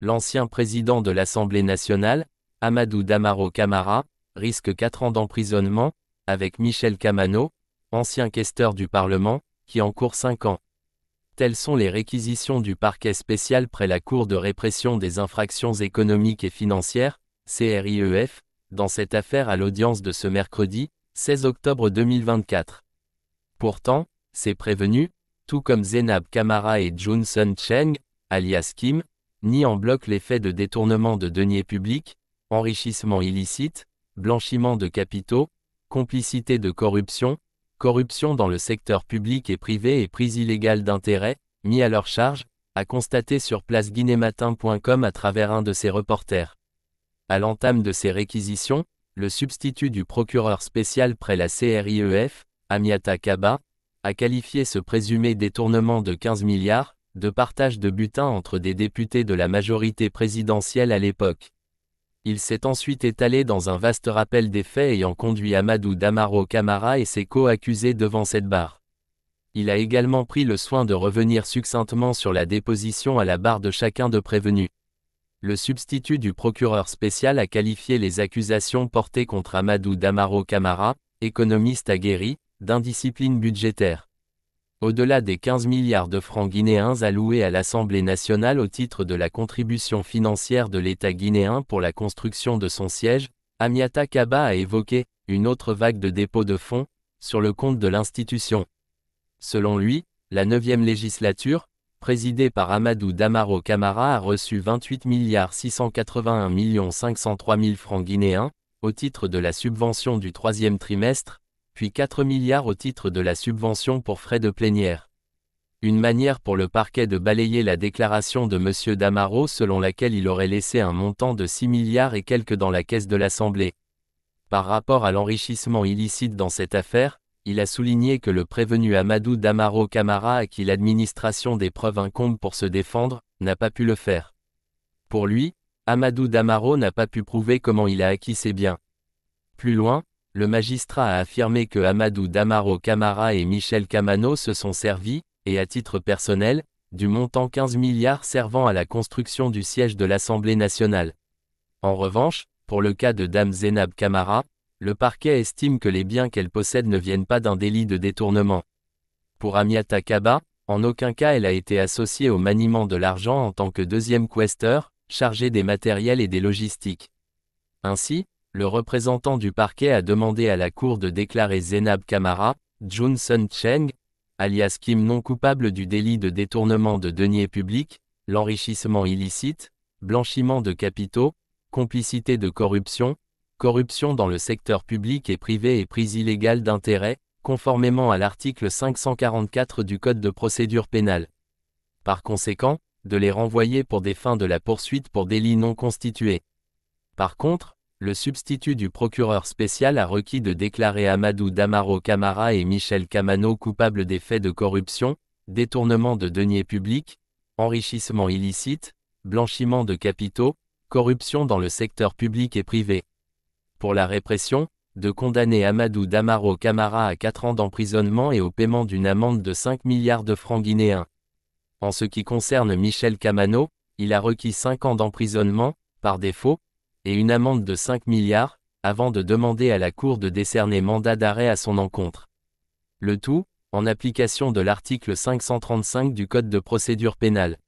L'ancien président de l'Assemblée nationale, Amadou Damaro Camara, risque 4 ans d'emprisonnement, avec Michel Camano, ancien questeur du Parlement, qui encourt 5 ans. Telles sont les réquisitions du parquet spécial près la Cour de répression des infractions économiques et financières, CRIEF, dans cette affaire à l'audience de ce mercredi, 16 octobre 2024. Pourtant, ces prévenus, tout comme Zenab Kamara et Sun Cheng, alias Kim, ni en bloc l'effet de détournement de deniers publics, enrichissement illicite, blanchiment de capitaux, complicité de corruption, corruption dans le secteur public et privé et prise illégale d'intérêts, mis à leur charge, a constaté sur place guinématin.com à travers un de ses reporters. À l'entame de ces réquisitions, le substitut du procureur spécial près la CRIEF, Amiata Kaba, a qualifié ce présumé détournement de 15 milliards, de partage de butin entre des députés de la majorité présidentielle à l'époque. Il s'est ensuite étalé dans un vaste rappel des faits ayant conduit Amadou Damaro Camara et ses co-accusés devant cette barre. Il a également pris le soin de revenir succinctement sur la déposition à la barre de chacun de prévenus. Le substitut du procureur spécial a qualifié les accusations portées contre Amadou Damaro Camara, économiste aguerri, d'indiscipline budgétaire. Au-delà des 15 milliards de francs guinéens alloués à l'Assemblée nationale au titre de la contribution financière de l'État guinéen pour la construction de son siège, Amiata Kaba a évoqué une autre vague de dépôts de fonds sur le compte de l'institution. Selon lui, la 9e législature, présidée par Amadou Damaro Kamara, a reçu 28 milliards 681 millions 503 francs guinéens au titre de la subvention du troisième trimestre puis 4 milliards au titre de la subvention pour frais de plénière. Une manière pour le parquet de balayer la déclaration de M. Damaro selon laquelle il aurait laissé un montant de 6 milliards et quelques dans la caisse de l'Assemblée. Par rapport à l'enrichissement illicite dans cette affaire, il a souligné que le prévenu Amadou Damaro Camara à qui l'administration des preuves incombe pour se défendre, n'a pas pu le faire. Pour lui, Amadou Damaro n'a pas pu prouver comment il a acquis ses biens. Plus loin, le magistrat a affirmé que Amadou Damaro Camara et Michel Camano se sont servis, et à titre personnel, du montant 15 milliards servant à la construction du siège de l'Assemblée nationale. En revanche, pour le cas de Dame Zénab Camara, le parquet estime que les biens qu'elle possède ne viennent pas d'un délit de détournement. Pour Amiata Kaba, en aucun cas elle a été associée au maniement de l'argent en tant que deuxième questeur, chargé des matériels et des logistiques. Ainsi, le représentant du parquet a demandé à la cour de déclarer Zenab Kamara, Sun Cheng, alias Kim non coupable du délit de détournement de deniers publics, l'enrichissement illicite, blanchiment de capitaux, complicité de corruption, corruption dans le secteur public et privé et prise illégale d'intérêt, conformément à l'article 544 du Code de procédure pénale. Par conséquent, de les renvoyer pour des fins de la poursuite pour délit non constitué. Par contre, le substitut du procureur spécial a requis de déclarer Amadou Damaro Camara et Michel Camano coupables des faits de corruption, détournement de deniers publics, enrichissement illicite, blanchiment de capitaux, corruption dans le secteur public et privé. Pour la répression, de condamner Amadou Damaro Camara à 4 ans d'emprisonnement et au paiement d'une amende de 5 milliards de francs guinéens. En ce qui concerne Michel Camano, il a requis 5 ans d'emprisonnement, par défaut, et une amende de 5 milliards, avant de demander à la Cour de décerner mandat d'arrêt à son encontre. Le tout, en application de l'article 535 du Code de procédure pénale.